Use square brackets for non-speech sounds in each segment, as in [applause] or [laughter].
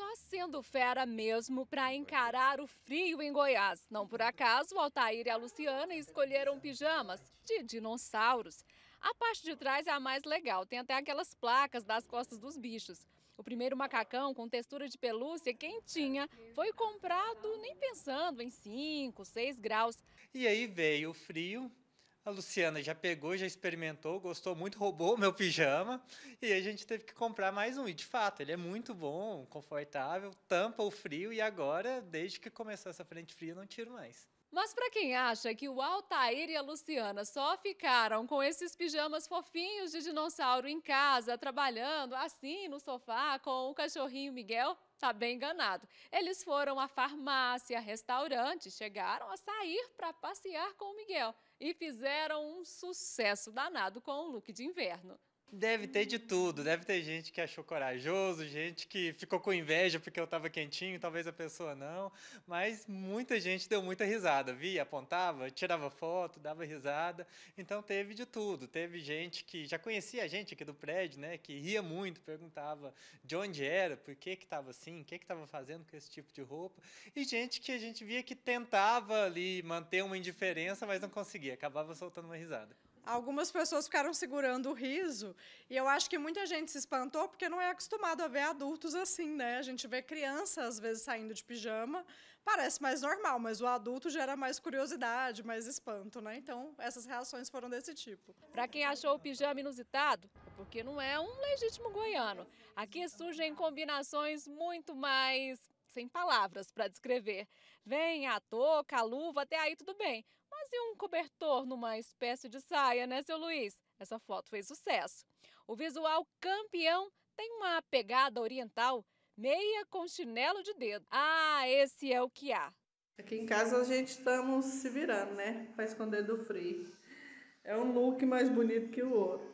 Só sendo fera mesmo para encarar o frio em Goiás. Não por acaso, Altair e a Luciana escolheram pijamas de dinossauros. A parte de trás é a mais legal, tem até aquelas placas das costas dos bichos. O primeiro macacão com textura de pelúcia quentinha foi comprado nem pensando em 5, 6 graus. E aí veio o frio, a Luciana já pegou, já experimentou, gostou muito, roubou o meu pijama e a gente teve que comprar mais um. E de fato, ele é muito bom, confortável, tampa o frio e agora, desde que começou essa frente fria, não tiro mais. Mas para quem acha que o Altair e a Luciana só ficaram com esses pijamas fofinhos de dinossauro em casa, trabalhando assim no sofá com o cachorrinho Miguel, tá bem enganado. Eles foram à farmácia, restaurante, chegaram a sair para passear com o Miguel e fizeram um sucesso danado com o look de inverno. Deve ter de tudo. Deve ter gente que achou corajoso, gente que ficou com inveja porque eu estava quentinho, talvez a pessoa não. Mas muita gente deu muita risada. Via, apontava, tirava foto, dava risada. Então teve de tudo. Teve gente que já conhecia a gente aqui do prédio, né? Que ria muito, perguntava de onde era, por que que estava assim, o que que estava fazendo com esse tipo de roupa. E gente que a gente via que tentava ali manter uma indiferença, mas não conseguia. Acabava soltando uma risada. Algumas pessoas ficaram segurando o riso, e eu acho que muita gente se espantou porque não é acostumado a ver adultos assim, né? A gente vê criança às vezes saindo de pijama, parece mais normal, mas o adulto gera mais curiosidade, mais espanto, né? Então, essas reações foram desse tipo. Para quem achou o pijama inusitado, porque não é um legítimo goiano, aqui surgem combinações muito mais sem palavras para descrever. Vem a touca, a luva, até aí tudo bem. Mas e um cobertor numa espécie de saia, né, seu Luiz? Essa foto fez sucesso. O visual campeão tem uma pegada oriental, meia com chinelo de dedo. Ah, esse é o que há. Aqui em casa a gente estamos se virando, né? Para esconder do frio. É um look mais bonito que o outro.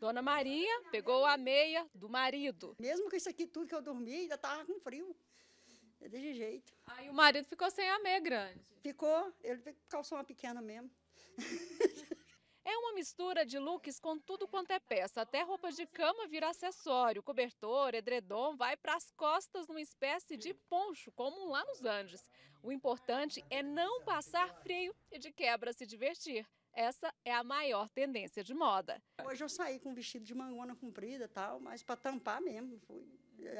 Dona Maria pegou a meia do marido. Mesmo com isso aqui tudo que eu dormi, ainda estava com frio. É desse jeito. Aí o marido ficou sem a meia grande. Ficou, ele calçou uma pequena mesmo. [laughs] É uma mistura de looks com tudo quanto é peça. Até roupa de cama vira acessório. Cobertor, edredom, vai para as costas numa espécie de poncho, como lá nos Andes. O importante é não passar frio e de quebra se divertir. Essa é a maior tendência de moda. Hoje eu saí com um vestido de mangona comprida tal, mas para tampar mesmo. Fui.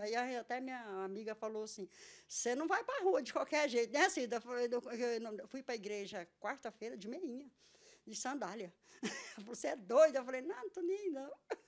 Aí até minha amiga falou assim: você não vai para rua de qualquer jeito, né, Cida? Eu fui para a igreja quarta-feira de meinha, de sandália. [laughs] Você é doida? Eu falei: não, não tô nem não.